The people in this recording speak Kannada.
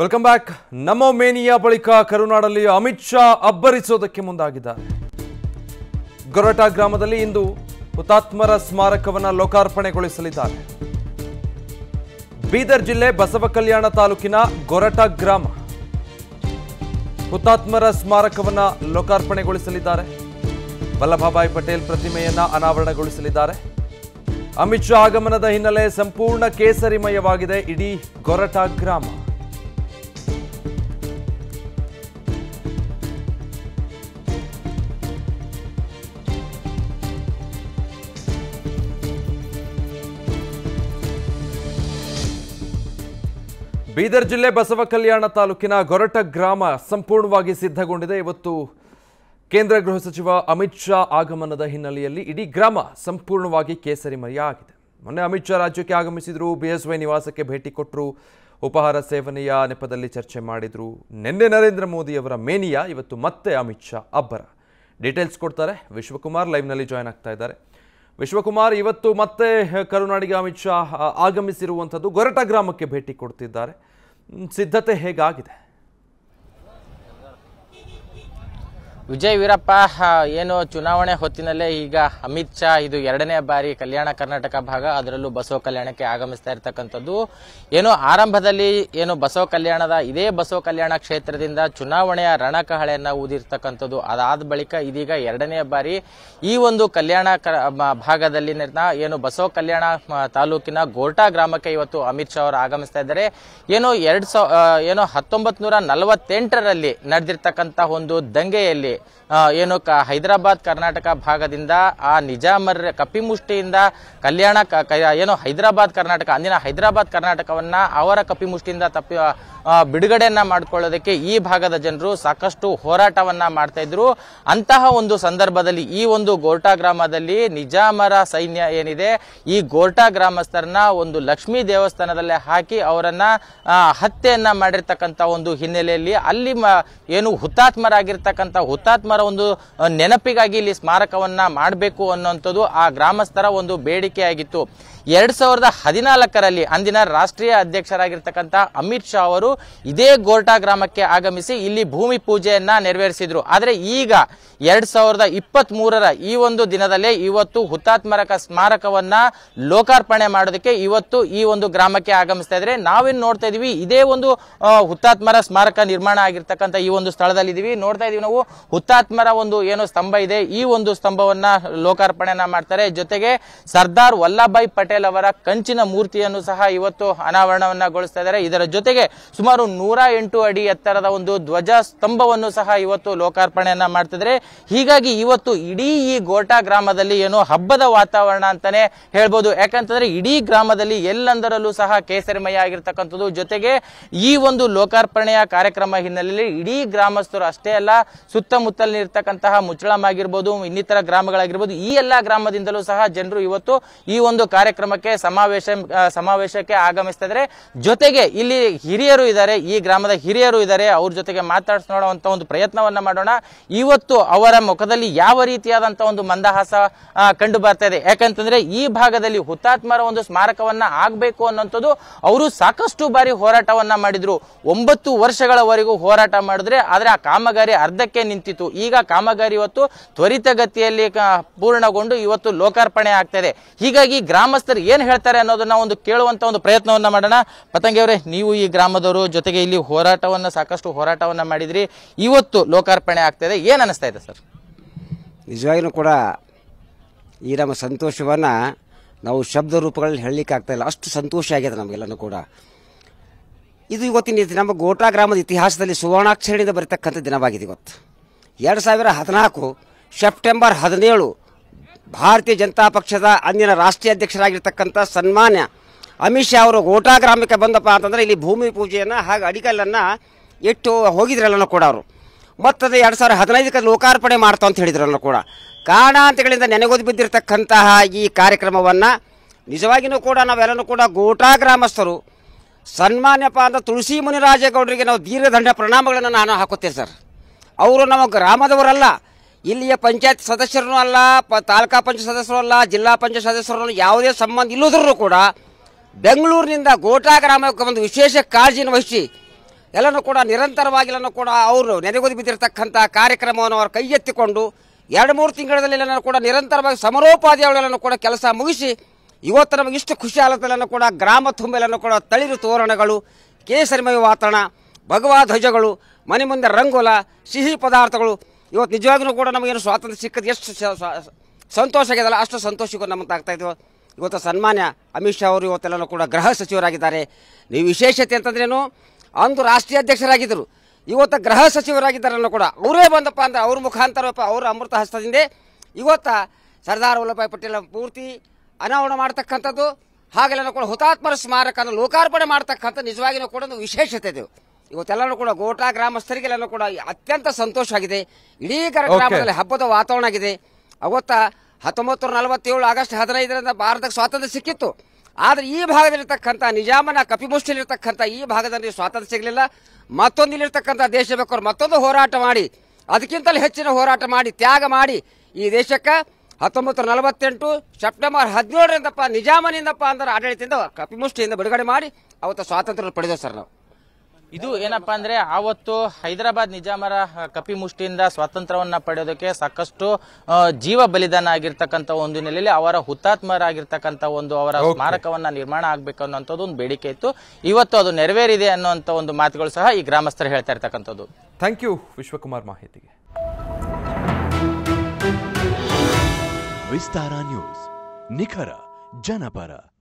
ವೆಲ್ಕಮ್ ಬ್ಯಾಕ್ ನಮ್ಮ ಮೇನಿಯಾ ಬಳಿಕ ಕರುನಾಡಲ್ಲಿ ಅಮಿತ್ ಶಾ ಅಬ್ಬರಿಸೋದಕ್ಕೆ ಮುಂದಾಗಿದ್ದಾರೆ ಗೊರಟ ಗ್ರಾಮದಲ್ಲಿ ಇಂದು ಹುತಾತ್ಮರ ಸ್ಮಾರಕವನ್ನು ಲೋಕಾರ್ಪಣೆಗೊಳಿಸಲಿದ್ದಾರೆ ಬೀದರ್ ಜಿಲ್ಲೆ ಬಸವ ಕಲ್ಯಾಣ ತಾಲೂಕಿನ ಗೊರಟ ಗ್ರಾಮ ಹುತಾತ್ಮರ ಸ್ಮಾರಕವನ್ನು ಲೋಕಾರ್ಪಣೆಗೊಳಿಸಲಿದ್ದಾರೆ ವಲ್ಲಭಭಾಯಿ ಪಟೇಲ್ ಪ್ರತಿಮೆಯನ್ನ ಅನಾವರಣಗೊಳಿಸಲಿದ್ದಾರೆ ಅಮಿತ್ ಶಾ ಆಗಮನದ ಹಿನ್ನೆಲೆ ಸಂಪೂರ್ಣ ಕೇಸರಿಮಯವಾಗಿದೆ ಇಡೀ ಗೊರಟ ಗ್ರಾಮ ಬೀದರ್ ಜಿಲ್ಲೆ ಬಸವ ಕಲ್ಯಾಣ ತಾಲೂಕಿನ ಗೊರಟ ಗ್ರಾಮ ಸಂಪೂರ್ಣವಾಗಿ ಸಿದ್ಧಗೊಂಡಿದೆ ಇವತ್ತು ಕೇಂದ್ರ ಗೃಹ ಸಚಿವ ಅಮಿತ್ ಶಾ ಆಗಮನದ ಹಿನ್ನೆಲೆಯಲ್ಲಿ ಇಡೀ ಗ್ರಾಮ ಸಂಪೂರ್ಣವಾಗಿ ಕೇಸರಿ ಮರಿಯ ಆಗಿದೆ ಮೊನ್ನೆ ಅಮಿತ್ ಶಾ ರಾಜ್ಯಕ್ಕೆ ಆಗಮಿಸಿದ್ರು ವೈ ನಿವಾಸಕ್ಕೆ ಭೇಟಿ ಕೊಟ್ಟರು ಉಪಹಾರ ಸೇವನೆಯ ನೆಪದಲ್ಲಿ ಚರ್ಚೆ ಮಾಡಿದರು ನಿನ್ನೆ ನರೇಂದ್ರ ಮೋದಿಯವರ ಮೇನಿಯಾ ಇವತ್ತು ಮತ್ತೆ ಅಮಿತ್ ಶಾ ಅಬ್ಬರ ಡೀಟೇಲ್ಸ್ ಕೊಡ್ತಾರೆ ವಿಶ್ವಕುಮಾರ್ ಲೈವ್ನಲ್ಲಿ ಜಾಯ್ನ್ ಆಗ್ತಾ ಇದ್ದಾರೆ ವಿಶ್ವಕುಮಾರ್ ಇವತ್ತು ಮತ್ತೆ ಕರುನಾಡಿಗೆ ಅಮಿತ್ ಶಾ ಆಗಮಿಸಿರುವಂಥದ್ದು ಗೊರಟ ಗ್ರಾಮಕ್ಕೆ ಭೇಟಿ ಕೊಡ್ತಿದ್ದಾರೆ ಸಿದ್ಧತೆ ಹೇಗಾಗಿದೆ ವಿಜಯ್ ವೀರಪ್ಪ ಏನು ಚುನಾವಣೆ ಹೊತ್ತಿನಲ್ಲೇ ಈಗ ಅಮಿತ್ ಶಾ ಇದು ಎರಡನೇ ಬಾರಿ ಕಲ್ಯಾಣ ಕರ್ನಾಟಕ ಭಾಗ ಅದರಲ್ಲೂ ಬಸವ ಕಲ್ಯಾಣಕ್ಕೆ ಆಗಮಿಸ್ತಾ ಇರತಕ್ಕಂಥದ್ದು ಏನು ಆರಂಭದಲ್ಲಿ ಏನು ಬಸವ ಕಲ್ಯಾಣದ ಇದೇ ಬಸವ ಕಲ್ಯಾಣ ಕ್ಷೇತ್ರದಿಂದ ಚುನಾವಣೆಯ ರಣಕಹಳೆಯನ್ನು ಊದಿರ್ತಕ್ಕಂಥದ್ದು ಅದಾದ ಬಳಿಕ ಇದೀಗ ಎರಡನೇ ಬಾರಿ ಈ ಒಂದು ಕಲ್ಯಾಣ ಭಾಗದಲ್ಲಿ ಏನು ಬಸವ ಕಲ್ಯಾಣ ತಾಲೂಕಿನ ಗೋರ್ಟಾ ಗ್ರಾಮಕ್ಕೆ ಇವತ್ತು ಅಮಿತ್ ಶಾ ಅವರು ಆಗಮಿಸ್ತಾ ಇದ್ದಾರೆ ಏನು ಎರಡ್ ಏನು ಹತ್ತೊಂಬತ್ತು ನೂರ ನಲವತ್ತೆಂಟರಲ್ಲಿ ಒಂದು ದಂಗೆಯಲ್ಲಿ ಏನು ಕ ಹೈದರಾಬಾದ್ ಕರ್ನಾಟಕ ಭಾಗದಿಂದ ಆ ನಿಜಾಮರ ಕಪಿಮುಷ್ಟಿಯಿಂದ ಕಲ್ಯಾಣ ಏನು ಹೈದರಾಬಾದ್ ಕರ್ನಾಟಕ ಅಂದಿನ ಹೈದರಾಬಾದ್ ಕರ್ನಾಟಕವನ್ನು ಅವರ ಕಪಿಮುಷ್ಟಿಯಿಂದ ತಪ್ಪಿ ಬಿಡುಗಡೆಯನ್ನ ಮಾಡಿಕೊಳ್ಳೋದಕ್ಕೆ ಈ ಭಾಗದ ಜನರು ಸಾಕಷ್ಟು ಹೋರಾಟವನ್ನ ಮಾಡ್ತಾ ಇದ್ರು ಅಂತಹ ಒಂದು ಸಂದರ್ಭದಲ್ಲಿ ಈ ಒಂದು ಗೋರ್ಟಾ ಗ್ರಾಮದಲ್ಲಿ ನಿಜಾಮರ ಸೈನ್ಯ ಏನಿದೆ ಈ ಗೋರ್ಟಾ ಗ್ರಾಮಸ್ಥರನ್ನ ಒಂದು ಲಕ್ಷ್ಮೀ ದೇವಸ್ಥಾನದಲ್ಲೇ ಹಾಕಿ ಅವರನ್ನ ಹತ್ಯೆಯನ್ನ ಮಾಡಿರ್ತಕ್ಕಂಥ ಒಂದು ಹಿನ್ನೆಲೆಯಲ್ಲಿ ಅಲ್ಲಿ ಏನು ಹುತಾತ್ಮರಾಗಿರ್ತಕ್ಕಂಥ ಹುತಾತ್ಮರ ಒಂದು ನೆನಪಿಗಾಗಿ ಇಲ್ಲಿ ಸ್ಮಾರಕವನ್ನ ಮಾಡಬೇಕು ಅನ್ನುವಂಥದ್ದು ಆ ಗ್ರಾಮಸ್ಥರ ಒಂದು ಬೇಡಿಕೆಯಾಗಿತ್ತು ಎರಡ್ ಸಾವಿರದ ಹದಿನಾಲ್ಕರಲ್ಲಿ ಅಂದಿನ ರಾಷ್ಟ್ರೀಯ ಅಧ್ಯಕ್ಷರಾಗಿರ್ತಕ್ಕಂಥ ಅಮಿತ್ ಶಾ ಅವರು ಇದೇ ಗೋರ್ಟಾ ಗ್ರಾಮಕ್ಕೆ ಆಗಮಿಸಿ ಇಲ್ಲಿ ಭೂಮಿ ಪೂಜೆಯನ್ನ ನೆರವೇರಿಸಿದ್ರು ಆದರೆ ಈಗ ಎರಡ್ ಸಾವಿರದ ಇಪ್ಪತ್ತ್ ಮೂರರ ಈ ಒಂದು ದಿನದಲ್ಲೇ ಇವತ್ತು ಹುತಾತ್ಮರಕ ಸ್ಮಾರಕವನ್ನ ಲೋಕಾರ್ಪಣೆ ಮಾಡೋದಕ್ಕೆ ಇವತ್ತು ಈ ಒಂದು ಗ್ರಾಮಕ್ಕೆ ಆಗಮಿಸ್ತಾ ಇದ್ರೆ ನಾವೇನು ನೋಡ್ತಾ ಇದೀವಿ ಇದೇ ಒಂದು ಹುತಾತ್ಮರ ಸ್ಮಾರಕ ನಿರ್ಮಾಣ ಆಗಿರ್ತಕ್ಕಂಥ ಈ ಒಂದು ಸ್ಥಳದಲ್ಲಿ ಇದೀವಿ ನೋಡ್ತಾ ಇದೀವಿ ನಾವು ಹುತಾತ್ಮರ ಒಂದು ಏನು ಸ್ತಂಭ ಇದೆ ಈ ಒಂದು ಸ್ತಂಭವನ್ನ ಲೋಕಾರ್ಪಣೆನ ಮಾಡ್ತಾರೆ ಜೊತೆಗೆ ಸರ್ದಾರ್ ವಲ್ಲಭಾಯ್ ಪಟೇಲ್ ಪಟೇಲ್ ಅವರ ಕಂಚಿನ ಮೂರ್ತಿಯನ್ನು ಸಹ ಇವತ್ತು ಗೊಳಿಸ್ತಾ ಇದ್ದಾರೆ ಇದರ ಜೊತೆಗೆ ಸುಮಾರು ನೂರ ಎಂಟು ಅಡಿ ಎತ್ತರದ ಒಂದು ಧ್ವಜ ಸ್ತಂಭವನ್ನು ಸಹ ಇವತ್ತು ಲೋಕಾರ್ಪಣೆಯನ್ನ ಮಾಡ್ತಿದ್ರೆ ಹೀಗಾಗಿ ಇವತ್ತು ಇಡೀ ಈ ಗೋಟಾ ಗ್ರಾಮದಲ್ಲಿ ಏನು ಹಬ್ಬದ ವಾತಾವರಣ ಅಂತಾನೆ ಹೇಳ್ಬೋದು ಯಾಕಂತಂದ್ರೆ ಇಡೀ ಗ್ರಾಮದಲ್ಲಿ ಎಲ್ಲೆಂದರಲ್ಲೂ ಸಹ ಕೇಸರಿಮಯ ಆಗಿರ್ತಕ್ಕಂಥದ್ದು ಜೊತೆಗೆ ಈ ಒಂದು ಲೋಕಾರ್ಪಣೆಯ ಕಾರ್ಯಕ್ರಮ ಹಿನ್ನೆಲೆಯಲ್ಲಿ ಇಡೀ ಗ್ರಾಮಸ್ಥರು ಅಷ್ಟೇ ಅಲ್ಲ ಸುತ್ತಮುತ್ತಲಿರ್ತಕ್ಕಂತಹ ಮುಚ್ಚಳಂ ಆಗಿರ್ಬೋದು ಇನ್ನಿತರ ಗ್ರಾಮಗಳಾಗಿರ್ಬೋದು ಈ ಎಲ್ಲಾ ಗ್ರಾಮದಿಂದಲೂ ಸಹ ಜನರು ಇವತ್ತು ಈ ಒಂದು ಕಾರ್ಯಕ್ರಮ ಕಾರ್ಯಕ್ರಮಕ್ಕೆ ಸಮಾವೇಶ ಸಮಾವೇಶಕ್ಕೆ ಆಗಮಿಸ್ತಿದ್ರೆ ಜೊತೆಗೆ ಇಲ್ಲಿ ಹಿರಿಯರು ಇದ್ದಾರೆ ಈ ಗ್ರಾಮದ ಹಿರಿಯರು ಇದ್ದಾರೆ ಅವ್ರ ಜೊತೆಗೆ ನೋಡುವಂತ ಒಂದು ಪ್ರಯತ್ನವನ್ನ ಮಾಡೋಣ ಇವತ್ತು ಅವರ ಮುಖದಲ್ಲಿ ಯಾವ ರೀತಿಯಾದಂತ ಒಂದು ಮಂದಹಾಸ ಕಂಡು ಬರ್ತಾ ಇದೆ ಯಾಕಂತಂದ್ರೆ ಈ ಭಾಗದಲ್ಲಿ ಹುತಾತ್ಮರ ಒಂದು ಸ್ಮಾರಕವನ್ನ ಆಗಬೇಕು ಅನ್ನೋಂಥದ್ದು ಅವರು ಸಾಕಷ್ಟು ಬಾರಿ ಹೋರಾಟವನ್ನ ಮಾಡಿದ್ರು ಒಂಬತ್ತು ವರ್ಷಗಳವರೆಗೂ ಹೋರಾಟ ಮಾಡಿದ್ರೆ ಆದ್ರೆ ಆ ಕಾಮಗಾರಿ ಅರ್ಧಕ್ಕೆ ನಿಂತಿತ್ತು ಈಗ ಕಾಮಗಾರಿ ಇವತ್ತು ತ್ವರಿತಗತಿಯಲ್ಲಿ ಪೂರ್ಣಗೊಂಡು ಇವತ್ತು ಲೋಕಾರ್ಪಣೆ ಆಗ್ತಾ ಹೀಗಾಗಿ ಗ್ರಾಮಸ್ಥರು ಏನ್ ಏನು ಹೇಳ್ತಾರೆ ಅನ್ನೋದನ್ನ ಒಂದು ಕೇಳುವಂತ ಒಂದು ಪ್ರಯತ್ನವನ್ನ ಮಾಡೋಣ ಪತಂಗಿಯವರೇ ನೀವು ಈ ಗ್ರಾಮದವರು ಜೊತೆಗೆ ಇಲ್ಲಿ ಹೋರಾಟವನ್ನ ಸಾಕಷ್ಟು ಹೋರಾಟವನ್ನ ಮಾಡಿದ್ರಿ ಇವತ್ತು ಲೋಕಾರ್ಪಣೆ ಆಗ್ತಾ ಏನು ಅನಿಸ್ತಾ ಇದೆ ಸರ್ ನಿಜವಾಗಿಯೂ ಕೂಡ ಈ ನಮ್ಮ ಸಂತೋಷವನ್ನು ನಾವು ಶಬ್ದ ರೂಪಗಳಲ್ಲಿ ಹೇಳಲಿಕ್ಕೆ ಆಗ್ತಾ ಇಲ್ಲ ಅಷ್ಟು ಸಂತೋಷ ಆಗಿದೆ ನಮಗೆಲ್ಲನೂ ಕೂಡ ಇದು ಇವತ್ತಿನ ನಮ್ಮ ಗೋಟಾ ಗ್ರಾಮದ ಇತಿಹಾಸದಲ್ಲಿ ಸುವರ್ಣಾಕ್ಷರದಿಂದ ಬರತಕ್ಕಂಥ ದಿನವಾಗಿದೆ ಇವತ್ತು ಎರಡು ಸಾವಿರ ಹದಿನಾಲ್ಕು ಸೆಪ್ಟೆಂಬರ್ ಹದಿನೇಳು ಭಾರತೀಯ ಜನತಾ ಪಕ್ಷದ ಅಂದಿನ ರಾಷ್ಟ್ರೀಯ ಅಧ್ಯಕ್ಷರಾಗಿರ್ತಕ್ಕಂಥ ಸನ್ಮಾನ್ಯ ಅಮಿತ್ ಶಾ ಅವರು ಗೋಟಾ ಗ್ರಾಮಕ್ಕೆ ಬಂದಪ್ಪ ಅಂತಂದರೆ ಇಲ್ಲಿ ಭೂಮಿ ಪೂಜೆಯನ್ನು ಹಾಗೆ ಅಡಿಗಲ್ಲನ್ನು ಇಟ್ಟು ಹೋಗಿದ್ರಲ್ಲೂ ಕೂಡ ಅವರು ಮತ್ತದು ಎರಡು ಸಾವಿರದ ಹದಿನೈದಕ್ಕೆ ಲೋಕಾರ್ಪಣೆ ಮಾಡ್ತಾ ಅಂತ ಹೇಳಿದ್ರಲ್ಲ ಕೂಡ ಕಾರಣಾಂತಗಳಿಂದ ನೆನೆಗೋದು ಬಿದ್ದಿರತಕ್ಕಂತಹ ಈ ಕಾರ್ಯಕ್ರಮವನ್ನು ನಿಜವಾಗಿಯೂ ಕೂಡ ನಾವೆಲ್ಲರೂ ಕೂಡ ಗೋಟಾ ಗ್ರಾಮಸ್ಥರು ಸನ್ಮಾನ್ಯಪ್ಪ ಅಂತ ತುಳಸಿ ಮುನಿರಾಜೇಗೌಡರಿಗೆ ನಾವು ದೀರ್ಘದಂಡ ಪ್ರಣಾಮಗಳನ್ನು ನಾನು ಹಾಕುತ್ತೇನೆ ಸರ್ ಅವರು ನಮ್ಮ ಗ್ರಾಮದವರಲ್ಲ ಇಲ್ಲಿಯ ಪಂಚಾಯತ್ ಸದಸ್ಯರೂ ಅಲ್ಲ ಪ ತಾಲೂಕಾ ಪಂಚಾಯತ್ ಸದಸ್ಯರು ಅಲ್ಲ ಜಿಲ್ಲಾ ಪಂಚಾಯತ್ ಸದಸ್ಯರು ಯಾವುದೇ ಸಂಬಂಧ ಇಲ್ಲದರೂ ಕೂಡ ಬೆಂಗಳೂರಿನಿಂದ ಗೋಟಾ ಗ್ರಾಮಕ್ಕೆ ಒಂದು ವಿಶೇಷ ಕಾಳಜಿಯನ್ನು ವಹಿಸಿ ಎಲ್ಲನೂ ಕೂಡ ನಿರಂತರವಾಗಿ ಕೂಡ ಅವರು ನೆನೆಗುದಿ ಬಿದ್ದಿರತಕ್ಕಂಥ ಕಾರ್ಯಕ್ರಮವನ್ನು ಅವರು ಕೈ ಎತ್ತಿಕೊಂಡು ಎರಡು ಮೂರು ತಿಂಗಳಲ್ಲಿ ಎಲ್ಲನೂ ಕೂಡ ನಿರಂತರವಾಗಿ ಸಮರೋಪಾದಿಯೊಳಗೆಲ್ಲನೂ ಕೂಡ ಕೆಲಸ ಮುಗಿಸಿ ಇವತ್ತು ನಮಗೆ ಇಷ್ಟು ಖುಷಿ ಆಲತ್ತಲ್ಲೂ ಕೂಡ ಗ್ರಾಮ ತುಂಬೆಲ್ಲನೂ ಕೂಡ ತಳಿರು ತೋರಣಗಳು ಕೇಸರಿಮಯ ವಾತಾವರಣ ಭಗವಾ ಧ್ವಜಗಳು ಮನೆ ಮುಂದೆ ರಂಗೋಲ ಸಿಹಿ ಪದಾರ್ಥಗಳು ಇವತ್ತು ನಿಜವಾಗ್ಲೂ ಕೂಡ ನಮಗೇನು ಸ್ವಾತಂತ್ರ್ಯ ಸಿಕ್ಕದ ಎಷ್ಟು ಸಂತೋಷ ಆಗಿದೆಲ್ಲ ಅಷ್ಟು ಸಂತೋಷಕ್ಕೂ ನಮ್ಮಂತಾಗ್ತಾ ಆಗ್ತಾ ಇದ್ದೀವಿ ಇವತ್ತು ಸನ್ಮಾನ್ಯ ಅಮಿತ್ ಶಾ ಅವರು ಇವತ್ತೆಲ್ಲ ಕೂಡ ಗೃಹ ಸಚಿವರಾಗಿದ್ದಾರೆ ನೀವು ವಿಶೇಷತೆ ಅಂತಂದ್ರೇನು ಅಂದು ರಾಷ್ಟ್ರೀಯ ಅಧ್ಯಕ್ಷರಾಗಿದ್ದರು ಇವತ್ತು ಗೃಹ ಸಚಿವರಾಗಿದ್ದಾರನ್ನು ಕೂಡ ಅವರೇ ಬಂದಪ್ಪ ಅಂದ್ರೆ ಅವ್ರ ಮುಖಾಂತರಪ್ಪ ಅವರ ಅಮೃತ ಹಸ್ತದಿಂದ ಇವತ್ತು ಸರ್ದಾರ್ ವಲ್ಲಭಭಾಯಿ ಪಟೇಲ್ ಪೂರ್ತಿ ಅನಾವರಣ ಮಾಡ್ತಕ್ಕಂಥದ್ದು ಹಾಗೆಲ್ಲ ಕೂಡ ಹುತಾತ್ಮರ ಸ್ಮಾರಕನ ಲೋಕಾರ್ಪಣೆ ಮಾಡ್ತಕ್ಕಂಥ ನಿಜವಾಗಿಯೂ ಕೂಡ ಒಂದು ವಿಶೇಷತೆ ಇದೆ ಇವತ್ತೆಲ್ಲರೂ ಕೂಡ ಗೋಟಾ ಗ್ರಾಮಸ್ಥರಿಗೆಲ್ಲರೂ ಕೂಡ ಅತ್ಯಂತ ಸಂತೋಷವಾಗಿದೆ ಇಡೀ ಗ್ರಾಮದಲ್ಲಿ ಹಬ್ಬದ ವಾತಾವರಣ ಆಗಿದೆ ಅವತ್ತ ಹತ್ತೊಂಬತ್ತು ನಲವತ್ತೇಳು ಆಗಸ್ಟ್ ಹದಿನೈದರಿಂದ ಭಾರತಕ್ಕೆ ಸ್ವಾತಂತ್ರ್ಯ ಸಿಕ್ಕಿತ್ತು ಆದ್ರೆ ಈ ಭಾಗದಲ್ಲಿರ್ತಕ್ಕಂಥ ನಿಜಾಮನ ಕಪಿಮುಷ್ಟಿಲಿರ್ತಕ್ಕಂಥ ಈ ಭಾಗದಲ್ಲಿ ಸ್ವಾತಂತ್ರ್ಯ ಸಿಗಲಿಲ್ಲ ಮತ್ತೊಂದಿಲ್ಲಿರ್ತಕ್ಕಂಥ ದೇಶ ಬೇಕಾದ್ರೆ ಮತ್ತೊಂದು ಹೋರಾಟ ಮಾಡಿ ಅದಕ್ಕಿಂತಲೂ ಹೆಚ್ಚಿನ ಹೋರಾಟ ಮಾಡಿ ತ್ಯಾಗ ಮಾಡಿ ಈ ದೇಶಕ್ಕೆ ಹತ್ತೊಂಬತ್ತು ನಲವತ್ತೆಂಟು ಸೆಪ್ಟೆಂಬರ್ ಹದಿನೇಳರಿಂದಪ್ಪ ನಿಜಾಮನಿಂದಪ್ಪ ಅಂದ್ರೆ ಆಡಳಿತದಿಂದ ಕಪಿಮುಷ್ಟಿಯಿಂದ ಬಿಡುಗಡೆ ಮಾಡಿ ಅವತ್ತು ಸ್ವಾತಂತ್ರ್ಯ ಪಡೆದ ಸರ್ ನಾವು ಇದು ಏನಪ್ಪಾ ಅಂದ್ರೆ ಆವತ್ತು ಹೈದರಾಬಾದ್ ನಿಜಾಮರ ಕಪಿ ಮುಷ್ಟಿಯಿಂದ ಸ್ವಾತಂತ್ರ್ಯವನ್ನ ಪಡೆಯೋದಕ್ಕೆ ಸಾಕಷ್ಟು ಜೀವ ಬಲಿದಾನ ಆಗಿರ್ತಕ್ಕಂಥ ಒಂದು ನೆಲೆಯಲ್ಲಿ ಅವರ ಹುತಾತ್ಮರಾಗಿರ್ತಕ್ಕಂಥ ಒಂದು ಅವರ ಸ್ಮಾರಕವನ್ನ ನಿರ್ಮಾಣ ಆಗ್ಬೇಕು ಅನ್ನುವಂಥದ್ದು ಒಂದು ಬೇಡಿಕೆ ಇತ್ತು ಇವತ್ತು ಅದು ನೆರವೇರಿದೆ ಅನ್ನುವಂಥ ಒಂದು ಮಾತುಗಳು ಸಹ ಈ ಗ್ರಾಮಸ್ಥರು ಹೇಳ್ತಾ ಇರ್ತಕ್ಕಂಥದ್ದು ಥ್ಯಾಂಕ್ ಯು ವಿಶ್ವಕುಮಾರ್ ಮಾಹಿತಿಗೆ ವಿಸ್ತಾರ ನ್ಯೂಸ್ ನಿಖರ ಜನಪರ